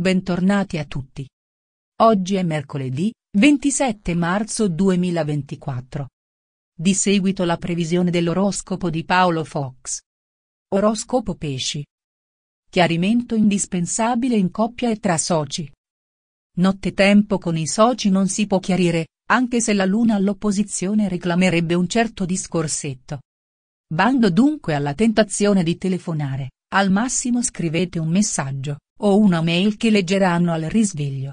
Bentornati a tutti. Oggi è mercoledì, 27 marzo 2024. Di seguito la previsione dell'oroscopo di Paolo Fox. Oroscopo Pesci. Chiarimento indispensabile in coppia e tra soci. Nottetempo con i soci non si può chiarire, anche se la luna all'opposizione reclamerebbe un certo discorsetto. Bando dunque alla tentazione di telefonare, al massimo scrivete un messaggio, o una mail che leggeranno al risveglio.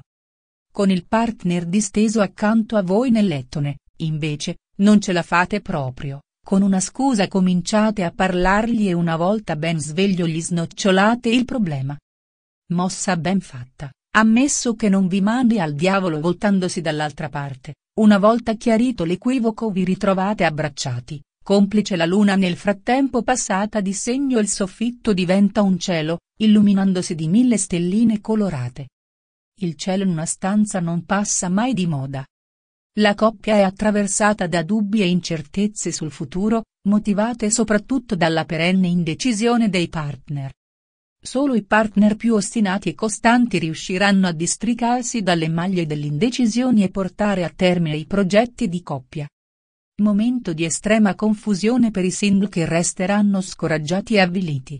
Con il partner disteso accanto a voi nel lettone, invece, non ce la fate proprio, con una scusa cominciate a parlargli e una volta ben sveglio gli snocciolate il problema. Mossa ben fatta, ammesso che non vi mandi al diavolo voltandosi dall'altra parte, una volta chiarito l'equivoco vi ritrovate abbracciati, Complice la luna nel frattempo passata di segno il soffitto diventa un cielo, illuminandosi di mille stelline colorate. Il cielo in una stanza non passa mai di moda. La coppia è attraversata da dubbi e incertezze sul futuro, motivate soprattutto dalla perenne indecisione dei partner. Solo i partner più ostinati e costanti riusciranno a districarsi dalle maglie dell'indecisione e portare a termine i progetti di coppia. Momento di estrema confusione per i single che resteranno scoraggiati e avviliti.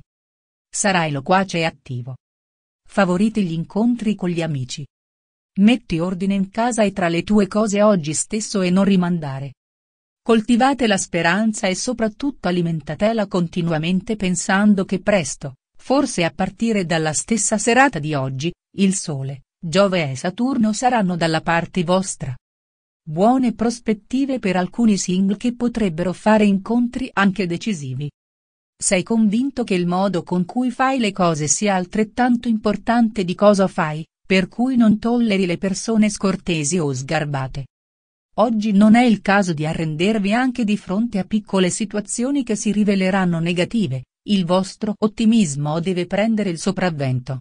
Sarai loquace e attivo. Favoriti gli incontri con gli amici. Metti ordine in casa e tra le tue cose oggi stesso e non rimandare. Coltivate la speranza e soprattutto alimentatela continuamente pensando che presto, forse a partire dalla stessa serata di oggi, il Sole, Giove e Saturno saranno dalla parte vostra. Buone prospettive per alcuni single che potrebbero fare incontri anche decisivi. Sei convinto che il modo con cui fai le cose sia altrettanto importante di cosa fai, per cui non tolleri le persone scortesi o sgarbate. Oggi non è il caso di arrendervi anche di fronte a piccole situazioni che si riveleranno negative, il vostro ottimismo deve prendere il sopravvento.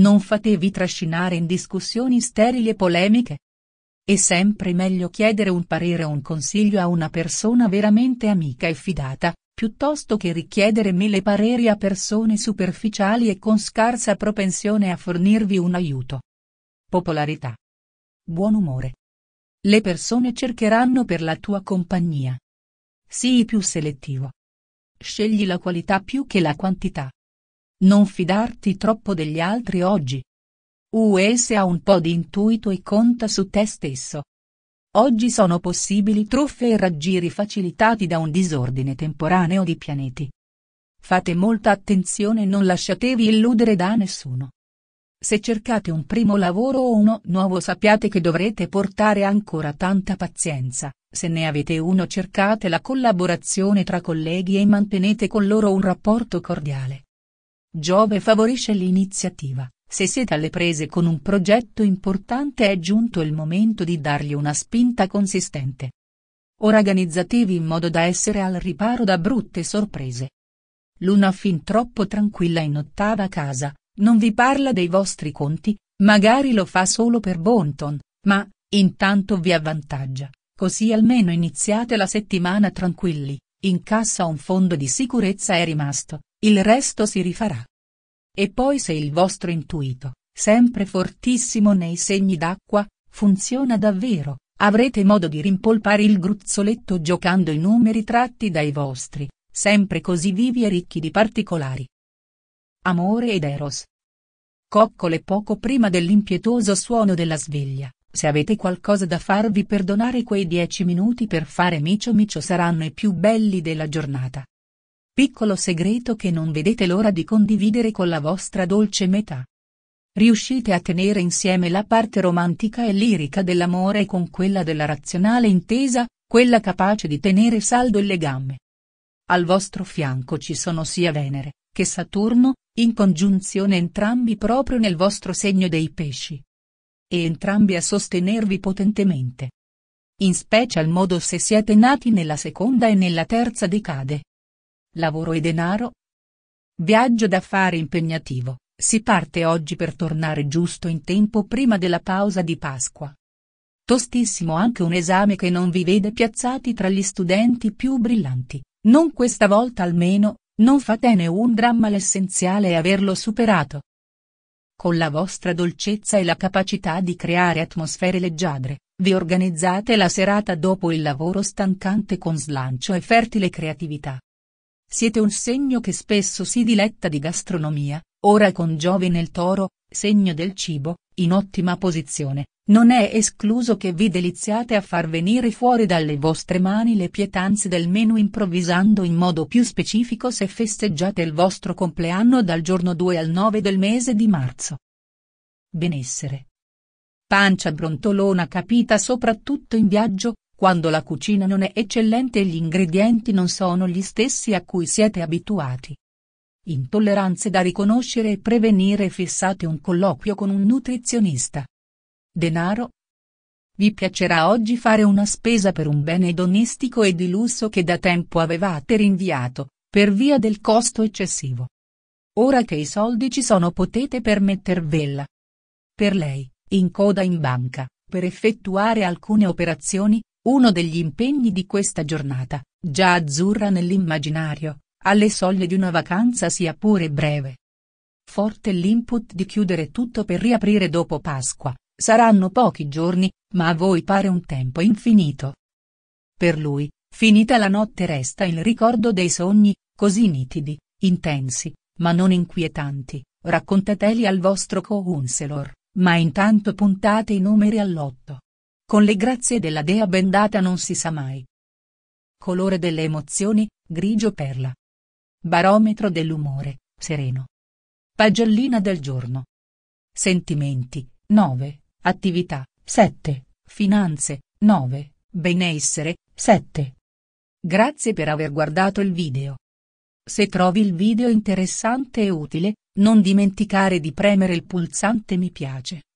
Non fatevi trascinare in discussioni sterili e polemiche, è sempre meglio chiedere un parere o un consiglio a una persona veramente amica e fidata, piuttosto che richiedere mille pareri a persone superficiali e con scarsa propensione a fornirvi un aiuto. Popolarità. Buon umore. Le persone cercheranno per la tua compagnia. Sii più selettivo. Scegli la qualità più che la quantità. Non fidarti troppo degli altri oggi. US ha un po' di intuito e conta su te stesso. Oggi sono possibili truffe e raggiri facilitati da un disordine temporaneo di pianeti. Fate molta attenzione e non lasciatevi illudere da nessuno. Se cercate un primo lavoro o uno nuovo sappiate che dovrete portare ancora tanta pazienza, se ne avete uno cercate la collaborazione tra colleghi e mantenete con loro un rapporto cordiale. Giove favorisce l'iniziativa. Se siete alle prese con un progetto importante è giunto il momento di dargli una spinta consistente. Organizzativi in modo da essere al riparo da brutte sorprese. Luna fin troppo tranquilla in ottava casa, non vi parla dei vostri conti, magari lo fa solo per Bonton, ma, intanto vi avvantaggia, così almeno iniziate la settimana tranquilli, in cassa un fondo di sicurezza è rimasto, il resto si rifarà. E poi se il vostro intuito, sempre fortissimo nei segni d'acqua, funziona davvero, avrete modo di rimpolpare il gruzzoletto giocando i numeri tratti dai vostri, sempre così vivi e ricchi di particolari. Amore ed Eros. Coccole poco prima dell'impietoso suono della sveglia, se avete qualcosa da farvi perdonare quei dieci minuti per fare micio micio saranno i più belli della giornata. Piccolo segreto che non vedete l'ora di condividere con la vostra dolce metà. Riuscite a tenere insieme la parte romantica e lirica dell'amore con quella della razionale intesa, quella capace di tenere saldo il legame. Al vostro fianco ci sono sia Venere, che Saturno, in congiunzione entrambi proprio nel vostro segno dei pesci. E entrambi a sostenervi potentemente. In special modo se siete nati nella seconda e nella terza decade. Lavoro e denaro? Viaggio da fare impegnativo, si parte oggi per tornare giusto in tempo prima della pausa di Pasqua. Tostissimo anche un esame che non vi vede piazzati tra gli studenti più brillanti, non questa volta almeno, non fatene un dramma l'essenziale è averlo superato. Con la vostra dolcezza e la capacità di creare atmosfere leggiadre, vi organizzate la serata dopo il lavoro stancante con slancio e fertile creatività. Siete un segno che spesso si diletta di gastronomia, ora con Giove nel toro, segno del cibo, in ottima posizione, non è escluso che vi deliziate a far venire fuori dalle vostre mani le pietanze del menu improvvisando in modo più specifico se festeggiate il vostro compleanno dal giorno 2 al 9 del mese di marzo. Benessere. Pancia brontolona capita soprattutto in viaggio, quando la cucina non è eccellente e gli ingredienti non sono gli stessi a cui siete abituati. Intolleranze da riconoscere e prevenire fissate un colloquio con un nutrizionista. Denaro. Vi piacerà oggi fare una spesa per un bene edonistico e di lusso che da tempo avevate rinviato, per via del costo eccessivo. Ora che i soldi ci sono potete permettervela. Per lei, in coda in banca, per effettuare alcune operazioni, uno degli impegni di questa giornata, già azzurra nell'immaginario, alle soglie di una vacanza sia pure breve. Forte l'input di chiudere tutto per riaprire dopo Pasqua, saranno pochi giorni, ma a voi pare un tempo infinito. Per lui, finita la notte resta il ricordo dei sogni, così nitidi, intensi, ma non inquietanti, raccontateli al vostro counselor, ma intanto puntate i numeri all'otto con le grazie della dea bendata non si sa mai. Colore delle emozioni, grigio perla. Barometro dell'umore, sereno. Pagellina del giorno. Sentimenti, 9, attività, 7, finanze, 9, benessere, 7. Grazie per aver guardato il video. Se trovi il video interessante e utile, non dimenticare di premere il pulsante mi piace.